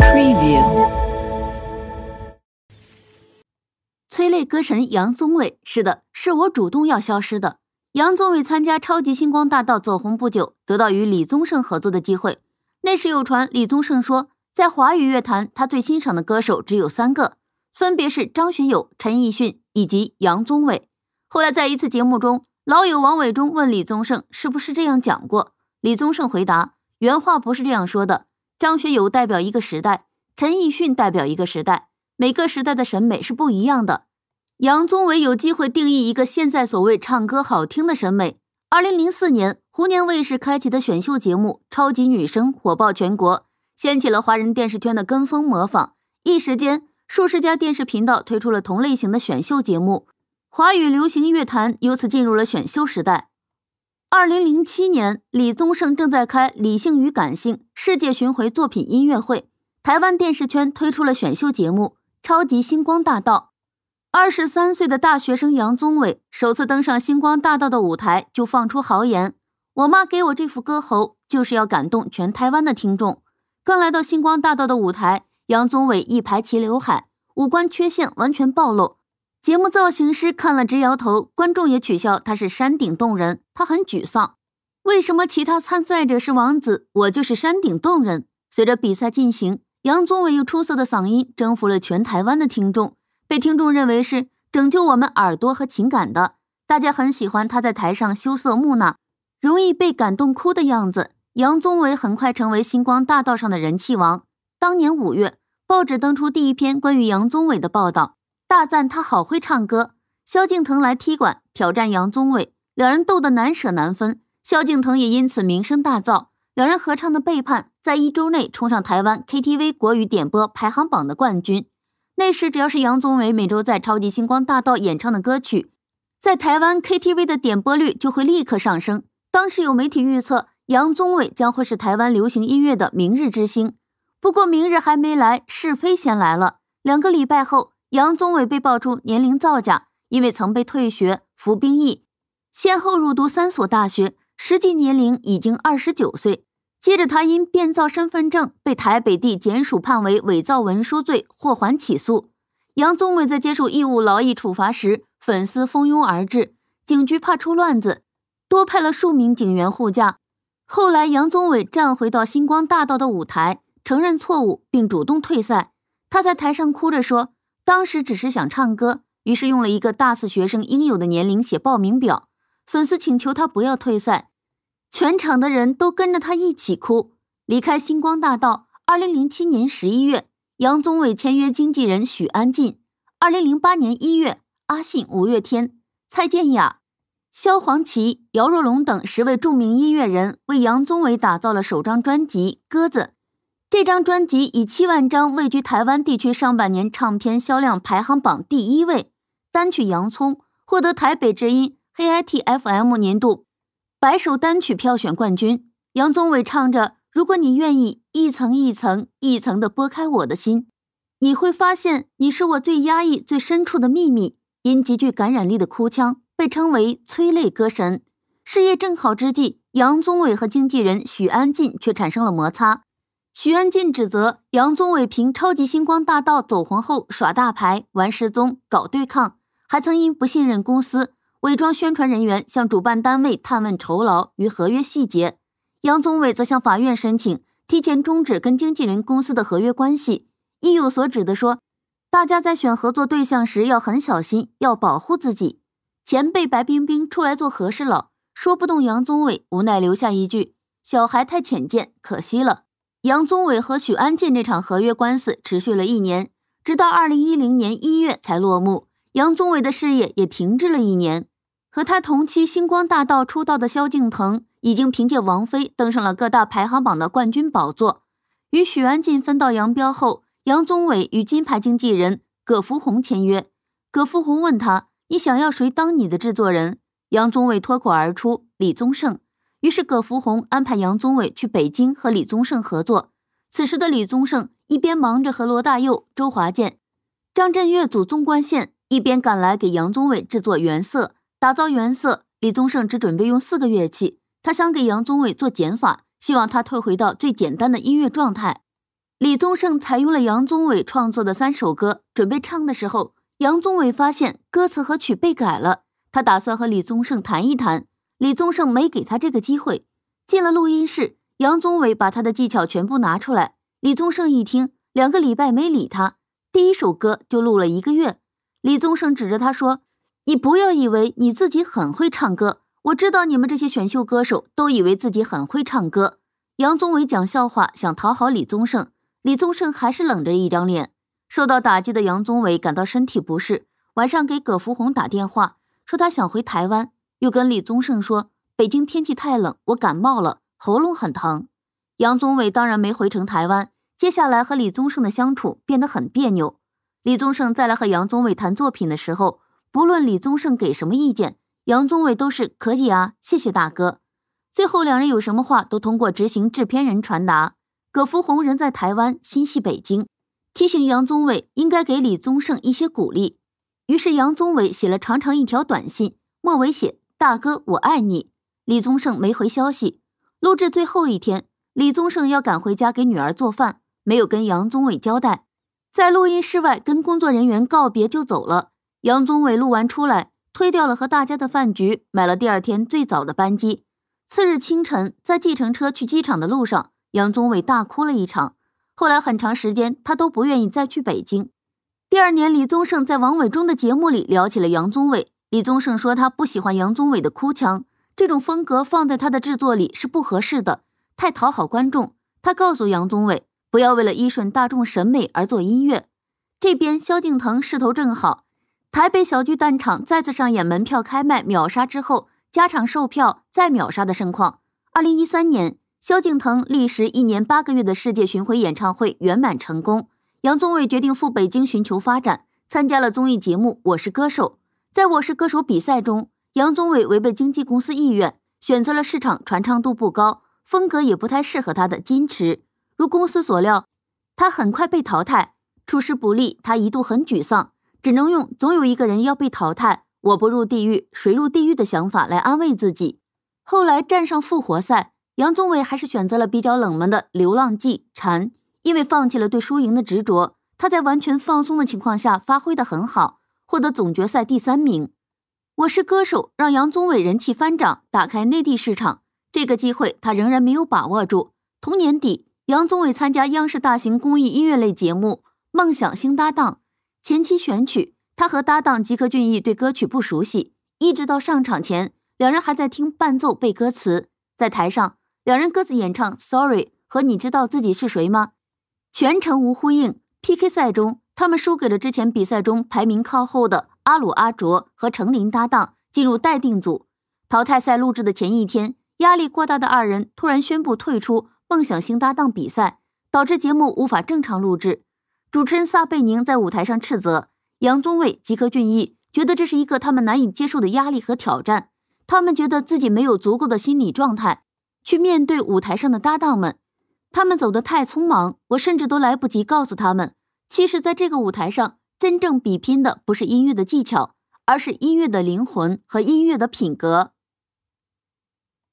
Preview。催泪歌神杨宗纬，是的，是我主动要消失的。杨宗纬参加《超级星光大道》走红不久，得到与李宗盛合作的机会。那时有传，李宗盛说，在华语乐坛，他最欣赏的歌手只有三个，分别是张学友、陈奕迅以及杨宗纬。后来在一次节目中，老友王伟忠问李宗盛是不是这样讲过，李宗盛回答。原话不是这样说的。张学友代表一个时代，陈奕迅代表一个时代，每个时代的审美是不一样的。杨宗纬有机会定义一个现在所谓唱歌好听的审美。二零零四年，湖南卫视开启的选秀节目《超级女声》火爆全国，掀起了华人电视圈的跟风模仿，一时间，数十家电视频道推出了同类型的选秀节目，华语流行乐坛由此进入了选秀时代。二零零七年，李宗盛正在开《理性与感性》世界巡回作品音乐会，台湾电视圈推出了选秀节目《超级星光大道》。二十三岁的大学生杨宗纬首次登上星光大道的舞台，就放出豪言：“我妈给我这副歌喉，就是要感动全台湾的听众。”刚来到星光大道的舞台，杨宗纬一排齐刘海，五官缺陷完全暴露。节目造型师看了直摇头，观众也取笑他是山顶洞人，他很沮丧。为什么其他参赛者是王子，我就是山顶洞人？随着比赛进行，杨宗纬用出色的嗓音征服了全台湾的听众，被听众认为是拯救我们耳朵和情感的。大家很喜欢他在台上羞涩木讷、容易被感动哭的样子。杨宗纬很快成为星光大道上的人气王。当年五月，报纸登出第一篇关于杨宗纬的报道。大赞他好会唱歌。萧敬腾来踢馆挑战杨宗纬，两人斗得难舍难分。萧敬腾也因此名声大噪。两人合唱的《背叛》在一周内冲上台湾 KTV 国语点播排行榜的冠军。那时只要是杨宗纬每周在《超级星光大道》演唱的歌曲，在台湾 KTV 的点播率就会立刻上升。当时有媒体预测，杨宗纬将会是台湾流行音乐的明日之星。不过明日还没来，是非先来了。两个礼拜后。杨宗纬被爆出年龄造假，因为曾被退学服兵役，先后入读三所大学，实际年龄已经二十九岁。接着他因变造身份证被台北地检署判为伪造文书罪，获缓起诉。杨宗纬在接受义务劳役处罚时，粉丝蜂拥而至，警局怕出乱子，多派了数名警员护驾。后来杨宗纬站回到星光大道的舞台，承认错误并主动退赛。他在台上哭着说。当时只是想唱歌，于是用了一个大四学生应有的年龄写报名表。粉丝请求他不要退赛，全场的人都跟着他一起哭。离开星光大道。二零零七年十一月，杨宗纬签约经纪人许安进。二零零八年一月，阿信、五月天、蔡健雅、萧煌奇、姚若龙等十位著名音乐人为杨宗纬打造了首张专辑《鸽子》。这张专辑以七万张位居台湾地区上半年唱片销量排行榜第一位，单曲《洋葱》获得台北之音 HIT FM 年度白首单曲票选冠军。杨宗纬唱着“如果你愿意一层一层一层的剥开我的心，你会发现你是我最压抑最深处的秘密”，因极具感染力的哭腔被称为“催泪歌神”。事业正好之际，杨宗纬和经纪人许安进却产生了摩擦。许安骏指责杨宗纬凭《超级星光大道》走红后耍大牌、玩失踪、搞对抗，还曾因不信任公司，伪装宣传人员向主办单位探问酬劳与合约细节。杨宗纬则向法院申请提前终止跟经纪人公司的合约关系，意有所指地说：“大家在选合作对象时要很小心，要保护自己。”前辈白冰冰出来做和事佬，说不动杨宗纬，无奈留下一句：“小孩太浅见，可惜了。”杨宗纬和许鞍金这场合约官司持续了一年，直到二零一零年一月才落幕。杨宗纬的事业也停滞了一年。和他同期星光大道出道的萧敬腾，已经凭借王菲登上了各大排行榜的冠军宝座。与许鞍金分道扬镳后，杨宗纬与金牌经纪人葛福洪签约。葛福洪问他：“你想要谁当你的制作人？”杨宗纬脱口而出：“李宗盛。”于是，葛福洪安排杨宗纬去北京和李宗盛合作。此时的李宗盛一边忙着和罗大佑、周华健、张震岳组纵贯线，一边赶来给杨宗纬制作原色，打造原色。李宗盛只准备用四个乐器，他想给杨宗纬做减法，希望他退回到最简单的音乐状态。李宗盛采用了杨宗纬创作的三首歌，准备唱的时候，杨宗纬发现歌词和曲被改了，他打算和李宗盛谈一谈。李宗盛没给他这个机会，进了录音室，杨宗纬把他的技巧全部拿出来。李宗盛一听，两个礼拜没理他，第一首歌就录了一个月。李宗盛指着他说：“你不要以为你自己很会唱歌，我知道你们这些选秀歌手都以为自己很会唱歌。”杨宗纬讲笑话想讨好李宗盛，李宗盛还是冷着一张脸。受到打击的杨宗纬感到身体不适，晚上给葛福洪打电话说他想回台湾。又跟李宗盛说：“北京天气太冷，我感冒了，喉咙很疼。”杨宗纬当然没回成台湾，接下来和李宗盛的相处变得很别扭。李宗盛再来和杨宗纬谈作品的时候，不论李宗盛给什么意见，杨宗纬都是“可以啊，谢谢大哥。”最后两人有什么话都通过执行制片人传达。葛福洪人在台湾，心系北京，提醒杨宗纬应该给李宗盛一些鼓励。于是杨宗纬写了长长一条短信，末尾写。大哥，我爱你。李宗盛没回消息。录制最后一天，李宗盛要赶回家给女儿做饭，没有跟杨宗纬交代，在录音室外跟工作人员告别就走了。杨宗纬录完出来，推掉了和大家的饭局，买了第二天最早的班机。次日清晨，在计程车去机场的路上，杨宗纬大哭了一场。后来很长时间，他都不愿意再去北京。第二年，李宗盛在王伟忠的节目里聊起了杨宗纬，李宗盛说他不喜欢杨宗纬的哭腔，这种风格放在他的制作里是不合适的，太讨好观众。他告诉杨宗纬，不要为了依顺大众审美而做音乐。这边萧敬腾势头正好，台北小巨蛋场再次上演，门票开卖秒杀之后加场售票再秒杀的盛况。二零一三年，萧敬腾历时一年八个月的世界巡回演唱会圆满成功。杨宗纬决定赴北京寻求发展，参加了综艺节目《我是歌手》。在我是歌手比赛中，杨宗纬违背经纪公司意愿，选择了市场传唱度不高、风格也不太适合他的《矜持》。如公司所料，他很快被淘汰，出师不利。他一度很沮丧，只能用“总有一个人要被淘汰，我不入地狱，谁入地狱”的想法来安慰自己。后来站上复活赛，杨宗纬还是选择了比较冷门的《流浪记》《蝉》，因为放弃了对输赢的执着，他在完全放松的情况下发挥得很好。获得总决赛第三名。我是歌手让杨宗纬人气翻涨，打开内地市场。这个机会他仍然没有把握住。同年底，杨宗纬参加央视大型公益音乐类节目《梦想新搭档》，前期选曲，他和搭档吉克隽逸对歌曲不熟悉，一直到上场前，两人还在听伴奏背歌词。在台上，两人各自演唱《Sorry》和《你知道自己是谁吗》，全程无呼应。PK 赛中。他们输给了之前比赛中排名靠后的阿鲁阿卓和程琳搭档，进入待定组。淘汰赛录制的前一天，压力过大的二人突然宣布退出梦想星搭档比赛，导致节目无法正常录制。主持人撒贝宁在舞台上斥责杨宗纬、吉克隽逸，觉得这是一个他们难以接受的压力和挑战。他们觉得自己没有足够的心理状态去面对舞台上的搭档们。他们走得太匆忙，我甚至都来不及告诉他们。其实，在这个舞台上，真正比拼的不是音乐的技巧，而是音乐的灵魂和音乐的品格。